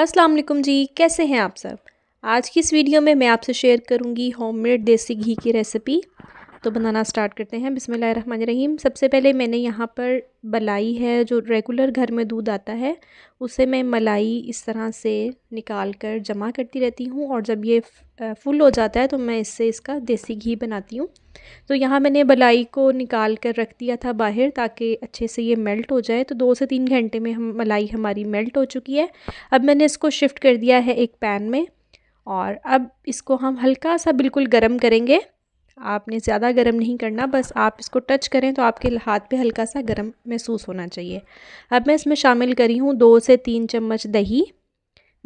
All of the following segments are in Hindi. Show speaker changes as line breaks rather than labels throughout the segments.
अस्सलाम वालेकुम जी कैसे हैं आप सब आज की इस वीडियो में मैं आपसे शेयर करूंगी होममेड देसी घी की रेसिपी तो बनाना स्टार्ट करते हैं बिसमीम सबसे पहले मैंने यहाँ पर मलाई है जो रेगुलर घर में दूध आता है उसे मैं मलाई इस तरह से निकाल कर जमा करती रहती हूँ और जब ये फुल हो जाता है तो मैं इससे इसका देसी घी बनाती हूँ तो यहाँ मैंने मलाई को निकाल कर रख दिया था बाहर ताकि अच्छे से ये मेल्ट हो जाए तो दो से तीन घंटे में हम मलाई हमारी मेल्ट हो चुकी है अब मैंने इसको शिफ्ट कर दिया है एक पैन में और अब इसको हम हल्का सा बिल्कुल गर्म करेंगे आपने ज़्यादा गर्म नहीं करना बस आप इसको टच करें तो आपके हाथ पे हल्का सा गर्म महसूस होना चाहिए अब मैं इसमें शामिल करी हूँ दो से तीन चम्मच दही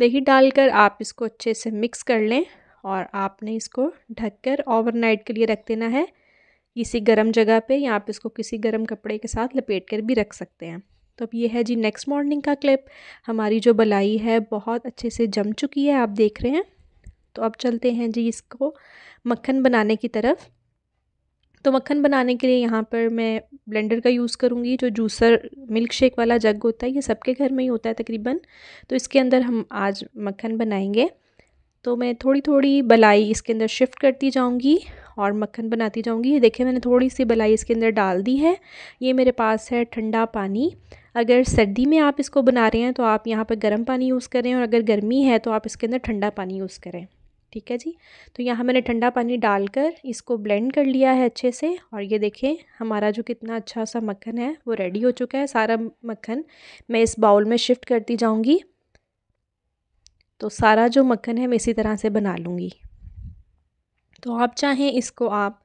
दही डालकर आप इसको अच्छे से मिक्स कर लें और आपने इसको ढककर ओवरनाइट के लिए रख देना है किसी गर्म जगह पे या आप इसको किसी गर्म कपड़े के साथ लपेट कर भी रख सकते हैं तो अब ये है जी नेक्स्ट मॉर्निंग का क्लिप हमारी जो बलाई है बहुत अच्छे से जम चुकी है आप देख रहे हैं तो अब चलते हैं जी इसको मक्खन बनाने की तरफ तो मक्खन बनाने के लिए यहाँ पर मैं ब्लेंडर का यूज़ करूँगी जो जूसर मिल्क शेक वाला जग होता है ये सबके घर में ही होता है तकरीबन तो इसके अंदर हम आज मक्खन बनाएंगे तो मैं थोड़ी थोड़ी बलाई इसके अंदर शिफ्ट करती जाऊँगी और मक्खन बनाती जाऊँगी ये देखिए मैंने थोड़ी सी बलाई इसके अंदर डाल दी है ये मेरे पास है ठंडा पानी अगर सर्दी में आप इसको बना रहे हैं तो आप यहाँ पर गर्म पानी यूज़ करें और अगर गर्मी है तो आप इसके अंदर ठंडा पानी यूज़ करें ठीक है जी तो यहाँ मैंने ठंडा पानी डालकर इसको ब्लेंड कर लिया है अच्छे से और ये देखें हमारा जो कितना अच्छा सा मक्खन है वो रेडी हो चुका है सारा मक्खन मैं इस बाउल में शिफ्ट करती जाऊँगी तो सारा जो मक्खन है मैं इसी तरह से बना लूँगी तो आप चाहें इसको आप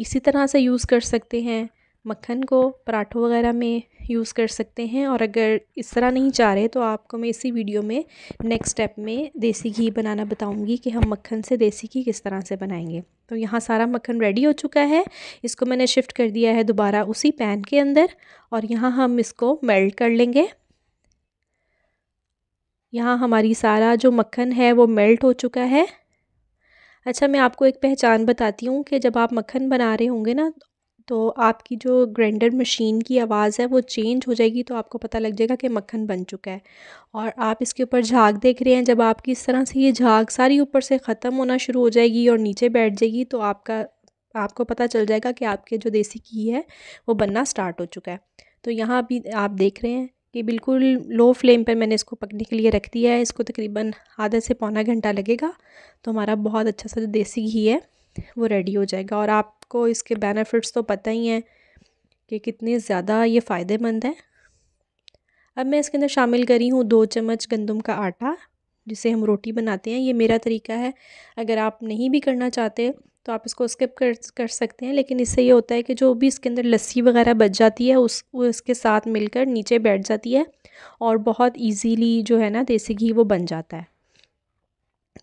इसी तरह से यूज़ कर सकते हैं मक्खन को पराठों वगैरह में यूज़ कर सकते हैं और अगर इस तरह नहीं चाह रहे तो आपको मैं इसी वीडियो में नेक्स्ट स्टेप में देसी घी बनाना बताऊंगी कि हम मक्खन से देसी घी किस तरह से बनाएंगे तो यहाँ सारा मक्खन रेडी हो चुका है इसको मैंने शिफ्ट कर दिया है दोबारा उसी पैन के अंदर और यहाँ हम इसको मेल्ट कर लेंगे यहाँ हमारी सारा जो मक्खन है वो मेल्ट हो चुका है अच्छा मैं आपको एक पहचान बताती हूँ कि जब आप मक्खन बना रहे होंगे ना तो आपकी जो ग्राइंडर मशीन की आवाज़ है वो चेंज हो जाएगी तो आपको पता लग जाएगा कि मक्खन बन चुका है और आप इसके ऊपर झाग देख रहे हैं जब आपकी इस तरह से ये झाग सारी ऊपर से ख़त्म होना शुरू हो जाएगी और नीचे बैठ जाएगी तो आपका आपको पता चल जाएगा कि आपके जो देसी घी है वो बनना स्टार्ट हो चुका है तो यहाँ अभी आप देख रहे हैं कि बिल्कुल लो फ्लेम पर मैंने इसको पकने के लिए रख दिया है इसको तकरीबन आधा से पौना घंटा लगेगा तो हमारा बहुत अच्छा सा जो देसी घी है वो रेडी हो जाएगा और आप आपको इसके बेनिफिट्स तो पता ही हैं कि कितने ज़्यादा ये फ़ायदेमंद है अब मैं इसके अंदर शामिल करी हूँ दो चम्मच गंदम का आटा जिसे हम रोटी बनाते हैं ये मेरा तरीका है अगर आप नहीं भी करना चाहते तो आप इसको स्किप कर कर सकते हैं लेकिन इससे ये होता है कि जो भी इसके अंदर लस्सी वगैरह बच जाती है उस उसके साथ मिलकर नीचे बैठ जाती है और बहुत इजीली जो है ना देसी घी वो बन जाता है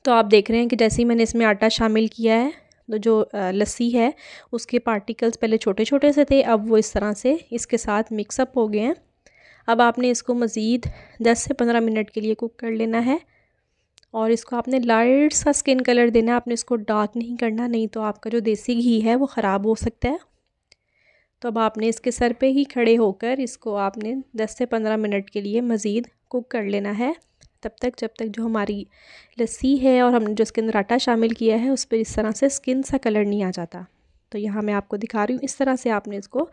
तो आप देख रहे हैं कि जैसे ही मैंने इसमें आटा शामिल किया है जो लस्सी है उसके पार्टिकल्स पहले छोटे छोटे से थे अब वो इस तरह से इसके साथ मिक्सअप हो गए हैं अब आपने इसको मज़ीद 10 से 15 मिनट के लिए कुक कर लेना है और इसको आपने लाइट सा स्किन कलर देना है आपने इसको डार्क नहीं करना नहीं तो आपका जो देसी घी है वो ख़राब हो सकता है तो अब आपने इसके सर पे ही खड़े होकर इसको आपने 10 से 15 मिनट के लिए मज़ीद कुक कर लेना है तब तक जब तक जो हमारी लस्सी है और हमने जो इसके अंदर आटा शामिल किया है उस पर इस तरह से स्किन सा कलर नहीं आ जाता तो यहाँ मैं आपको दिखा रही हूँ इस तरह से आपने इसको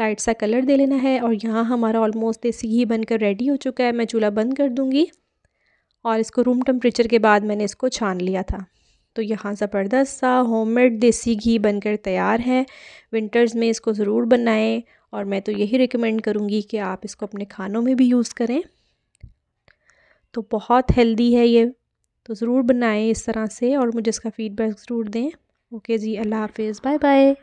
लाइट सा कलर दे लेना है और यहाँ हमारा ऑलमोस्ट देसी घी बनकर रेडी हो चुका है मैं चूल्हा बंद कर दूँगी और इसको रूम टेम्परेचर के बाद मैंने इसको छान लिया था तो यहाँ ज़बरदस्त सा होममेड देसी घी बनकर तैयार है विंटर्स में इसको ज़रूर बनाएं और मैं तो यही रिकमेंड करूँगी कि आप इसको अपने खानों में भी यूज़ करें तो बहुत हेल्दी है ये तो ज़रूर बनाएं इस तरह से और मुझे इसका फ़ीडबैक ज़रूर दें ओके जी अल्लाह हाफिज़ बाय बाय